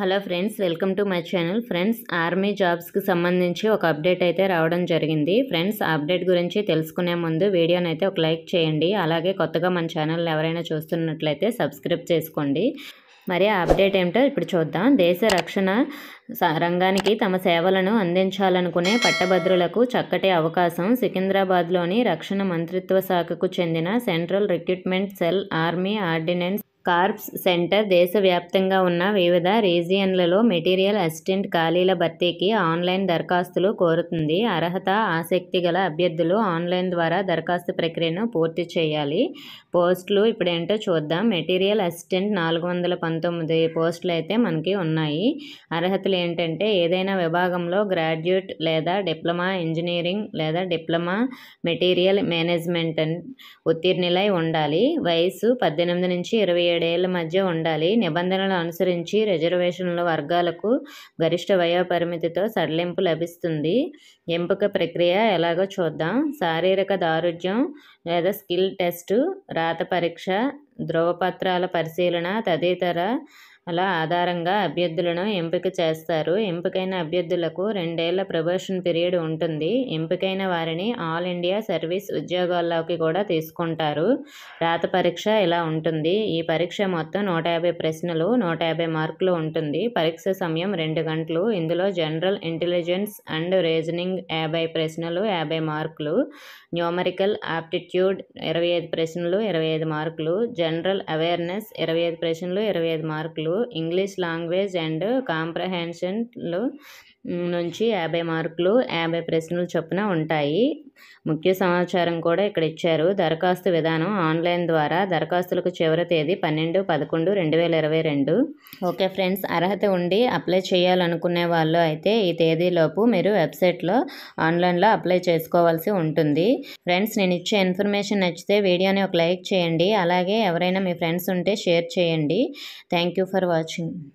hello friends welcome to my channel friends army జాబ్స్కి సంబంధించి ఒక అప్డేట్ అయితే రావడం జరిగింది ఫ్రెండ్స్ అప్డేట్ గురించి తెలుసుకునే ముందు వీడియోని అయితే ఒక లైక్ చేయండి అలాగే కొత్తగా మన ఛానల్ ఎవరైనా చూస్తున్నట్లయితే సబ్స్క్రైబ్ చేసుకోండి మరి ఆ అప్డేట్ ఏమిటో ఇప్పుడు చూద్దాం దేశ రక్షణ రంగానికి తమ సేవలను అందించాలనుకునే పట్టభద్రులకు చక్కటి అవకాశం సికింద్రాబాద్లోని రక్షణ మంత్రిత్వ శాఖకు చెందిన central recruitment cell army ordnance corps centre దేశవ్యాప్తంగా ఉన్న వివిధ రీజియన్లలో మెటీరియల్ అసిస్టెంట్ ఖాళీల భర్తీకి ఆన్లైన్ దరఖాస్తులు కోరుతుంది అర్హత ఆసక్తి గల అభ్యర్థులు ఆన్లైన్ ద్వారా దరఖాస్తు ప్రక్రియను పూర్తి చేయాలి పోస్టులు ఇప్పుడేంటో చూద్దాం మెటీరియల్ అసిస్టెంట్ నాలుగు వందల పంతొమ్మిది పోస్టులు అయితే మనకి ఉన్నాయి అర్హతలు ఏంటంటే ఏదైనా విభాగంలో గ్రాడ్యుయేట్ లేదా డిప్లొమా ఇంజనీరింగ్ లేదా డిప్లొమా మెటీరియల్ మేనేజ్మెంట్ ఉత్తీర్ణులై ఉండాలి వయసు పద్దెనిమిది నుంచి ఇరవై ఏడేళ్ల మధ్య ఉండాలి నిబంధనలు అనుసరించి రిజర్వేషన్ల వర్గాలకు గరిష్ట వయోపరిమితితో సడలింపు లభిస్తుంది ఎంపిక ప్రక్రియ ఎలాగో చూద్దాం శారీరక దారుఢ్యం లేదా స్కిల్ టెస్టు రాత పరీక్ష ధ్రువపత్రాల పరిశీలన తదితర అలా ఆధారంగా అభ్యర్థులను ఎంపిక చేస్తారు ఎంపికైన అభ్యర్థులకు రెండేళ్ల ప్రమోషన్ పీరియడ్ ఉంటుంది ఎంపికైన వారిని ఆల్ ఇండియా సర్వీస్ ఉద్యోగాల్లోకి కూడా తీసుకుంటారు రాత పరీక్ష ఇలా ఉంటుంది ఈ పరీక్ష మొత్తం నూట యాభై ప్రశ్నలు నూట యాభై మార్కులు ఉంటుంది పరీక్ష సమయం రెండు గంటలు ఇందులో జనరల్ ఇంటెలిజెన్స్ అండ్ రీజనింగ్ యాభై ప్రశ్నలు యాభై మార్కులు న్యూమరికల్ ఆప్టిట్యూడ్ ఇరవై ఐదు ప్రశ్నలు ఇరవై ఐదు మార్కులు జనరల్ అవేర్నెస్ ఇరవై ఐదు ప్రశ్నలు ఇరవై ఐదు మార్కులు ఇంగ్లీష్ లాంగ్వేజ్ అండ్ కాంప్రహెన్షన్లు నుంచి యాభై మార్కులు యాభై ప్రశ్నలు చొప్పున ఉంటాయి ముఖ్య సమాచారం కూడా ఇక్కడ ఇచ్చారు దరఖాస్తు విధానం ఆన్లైన్ ద్వారా దరఖాస్తులకు చివరి తేదీ పన్నెండు పదకొండు రెండు వేల ఇరవై రెండు ఓకే ఫ్రెండ్స్ అర్హత ఉండి అప్లై చేయాలనుకునే వాళ్ళు అయితే ఈ తేదీలోపు మీరు వెబ్సైట్లో ఆన్లైన్లో అప్లై చేసుకోవాల్సి ఉంటుంది ఫ్రెండ్స్ నేను ఇచ్చే ఇన్ఫర్మేషన్ నచ్చితే వీడియోని ఒక లైక్ చేయండి అలాగే ఎవరైనా మీ ఫ్రెండ్స్ ఉంటే షేర్ చేయండి థ్యాంక్ యూ ఫర్ వాచింగ్